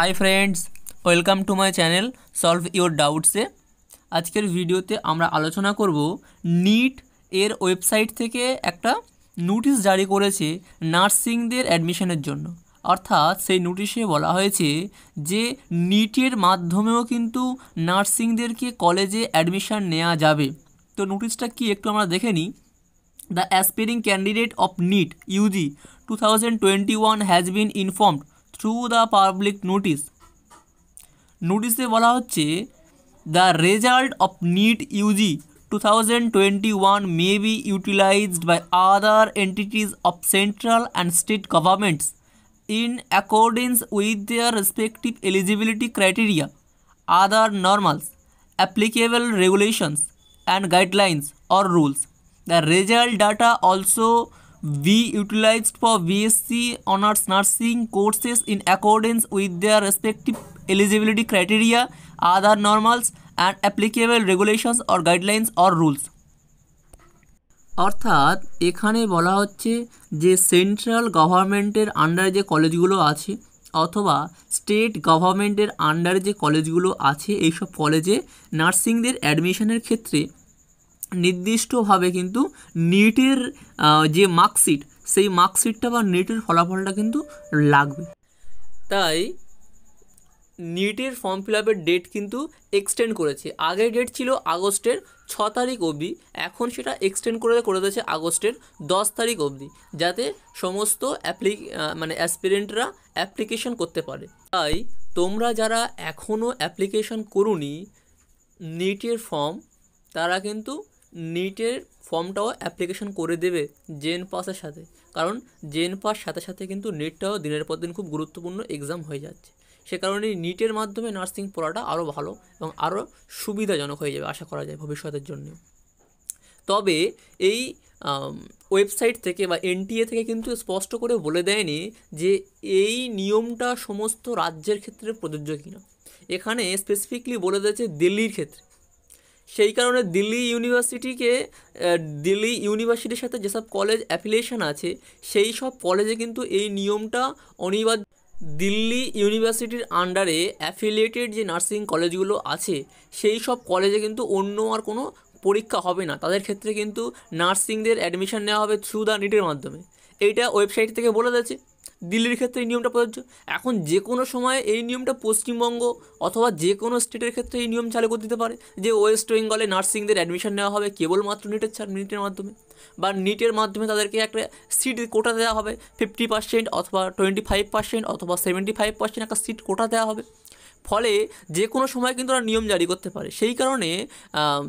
High friends welcome to my channel solve your ডাউটসে আজকের ভিডিওতে আমরা আলোচনা করব নিট এর ওয়েবসাইট থেকে একটা নোটিশ জারি করেছে নার্সিংদের অ্যাডমিশনের জন্য অর্থাৎ সেই নোটিশে বলা হয়েছে যে নিটের মাধ্যমেও কিন্তু নার্সিংদেরকে কলেজে অ্যাডমিশান নেওয়া যাবে তো নোটিশটা কি একটু আমরা দেখে নিই the aspiring candidate of NEET UG two thousand twenty one has been informed through the public notice নোটিশে বলা হচ্ছে the result of NEET UG two thousand twenty one may be utilized by other entities of central and state governments in accordance with their respective eligibility criteria other normals applicable regulations and guidelines or rules the result data also be utilized for BSc honors nursing courses in accordance with their respective eligibility criteria, other normals and applicable regulations or guidelines or rules. অর্থাৎ এখানে বলা হচ্ছে যে central গভর্নমেন্টের আন্ডারে যে কলেজগুলো আছে অথবা স্টেট গভর্নমেন্টের আন্ডারে যে কলেজগুলো আছে এইসব কলেজে নার্সিংদের অ্যাডমিশনের ক্ষেত্রে নির্দিষ্টভাবে কিন্তু নিটের যে মার্কশিট সেই মার্কশিটটা বা নিটের ফলাফলটা কিন্তু লাগবে তাই নিটের ফর্ম ফিল আপের ডেট কিন্তু এক্সটেন্ড করেছে আগের ডেট ছিল আগস্টের ছ তারিখ অবধি এখন সেটা এক্সটেন্ড করে করে দিয়েছে আগস্টের দশ তারিখ অবধি যাতে সমস্ত অ্যাপ্লি মানে অ্যাসপিরেন্টরা অ্যাপ্লিকেশন করতে পারে তাই তোমরা যারা এখনও অ্যাপ্লিকেশন করুনি নিটের ফর্ম তারা কিন্তু নিটের ফর্মটাও অ্যাপ্লিকেশন করে দেবে জেন পাসের সাথে কারণ জেন পাস সাথে সাথে কিন্তু নিটটাও দিনের পর দিন খুব গুরুত্বপূর্ণ এক্সাম হয়ে যাচ্ছে সে কারণে নিটের মাধ্যমে নার্সিং পড়াটা আরও ভালো এবং আরও সুবিধাজনক হয়ে যাবে আশা করা যায় ভবিষ্যতের জন্য তবে এই ওয়েবসাইট থেকে বা এনটিএ থেকে কিন্তু স্পষ্ট করে বলে দেয়নি যে এই নিয়মটা সমস্ত রাজ্যের ক্ষেত্রে প্রযোজ্য কিনা এখানে স্পেসিফিকলি বলে দিয়েছে দিল্লির ক্ষেত্রে সেই কারণে দিল্লি ইউনিভার্সিটিকে দিল্লি ইউনিভার্সিটির সাথে যেসব কলেজ অ্যাফিলিয়েশন আছে সেই সব কলেজে কিন্তু এই নিয়মটা অনিবার্য দিল্লি ইউনিভার্সিটির আন্ডারে অ্যাফিলিয়েটেড যে নার্সিং কলেজগুলো আছে সেই সব কলেজে কিন্তু অন্য আর কোনো পরীক্ষা হবে না তাদের ক্ষেত্রে কিন্তু নার্সিংদের অ্যাডমিশন নেওয়া হবে থ্রু দ্য নিটের মাধ্যমে এইটা ওয়েবসাইট থেকে বলে দিয়েছে দিল্লির ক্ষেত্রে এই নিয়মটা প্রযোজ্য এখন যে কোনো সময়ে এই নিয়মটা পশ্চিমবঙ্গ অথবা যে কোনো স্টেটের ক্ষেত্রে এই নিয়ম চালু করে দিতে পারে যে ওয়েস্ট বেঙ্গলে নার্সিংদের অ্যাডমিশন নেওয়া হবে কেবলমাত্র নিটের ছাড় নিটের মাধ্যমে বা নিটের মাধ্যমে তাদেরকে একটা সিট কোটা দেওয়া হবে ফিফটি পার্সেন্ট অথবা টোয়েন্টি ফাইভ পার্সেন্ট অথবা সেভেন্টি ফাইভ পার্সেন্ট একটা সিট কোটা দেওয়া হবে ফলে যে কোনো সময় কিন্তু ওরা নিয়ম জারি করতে পারে সেই কারণে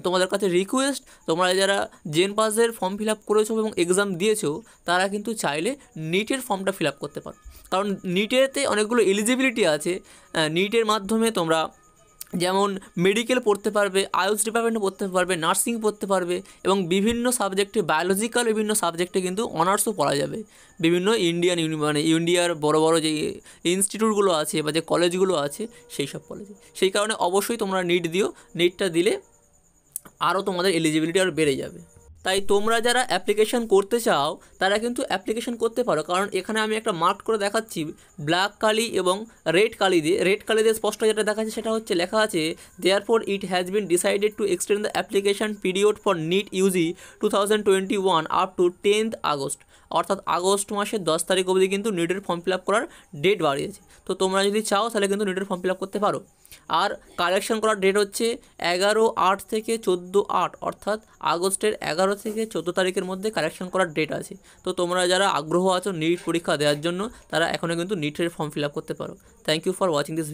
তোমাদের কাছে রিকোয়েস্ট তোমরা যারা জেন পাসের ফর্ম ফিল আপ করেছো এবং এক্সাম দিয়েছো তারা কিন্তু চাইলে নিটের ফর্মটা ফিল আপ করতে পারো কারণ নিটেতে অনেকগুলো এলিজিবিলিটি আছে নিটের মাধ্যমে তোমরা যেমন মেডিকেল পড়তে পারবে আয়ুষ ডিপার্টমেন্টে পড়তে পারবে নার্সিং পড়তে পারবে এবং বিভিন্ন সাবজেক্টে বায়োলজিক্যাল বিভিন্ন সাবজেক্টে কিন্তু অনার্সও পড়া যাবে বিভিন্ন ইন্ডিয়ান ইউনি মানে ইন্ডিয়ার বড় বড় যে ইনস্টিটিউটগুলো আছে বা যে কলেজগুলো আছে সেই সব কলেজে সেই কারণে অবশ্যই তোমরা নিট দিও নিটটা দিলে আরও তোমাদের এলিজিবিলিটি আরও বেড়ে যাবে তাই তোমরা যারা অ্যাপ্লিকেশন করতে চাও তারা কিন্তু অ্যাপ্লিকেশন করতে পারো কারণ এখানে আমি একটা মার্ক করে দেখাচ্ছি ব্ল্যাক কালি এবং রেড কালি দিয়ে রেড কালি দিয়ে স্পষ্ট যেটা দেখাচ্ছে সেটা হচ্ছে লেখা আছে therefore it has been decided to extend the application period for NEET UG two thousand twenty one up to tenth August অর্থাৎ আগস্ট মাসের দশ তারিখ অবধি কিন্তু নিটের ফর্ম ফিল আপ করার ডেট বাড়িয়েছে তো তোমরা যদি চাও তাহলে কিন্তু নিটের ফর্ম ফিল আপ করতে পারো আর কালেকশন করার ডেট হচ্ছে এগারো আট থেকে চোদ্দো আট অর্থাৎ আগস্টের এগারো থেকে চোদ্দো তারিখের মধ্যে কালেকশন করার ডেট আছে তো তোমরা যারা আগ্রহ আছো নিট পরীক্ষা দেওয়ার জন্য তারা এখনও কিন্তু নিটের ফর্ম ফিল আপ করতে পারো thank you for watching this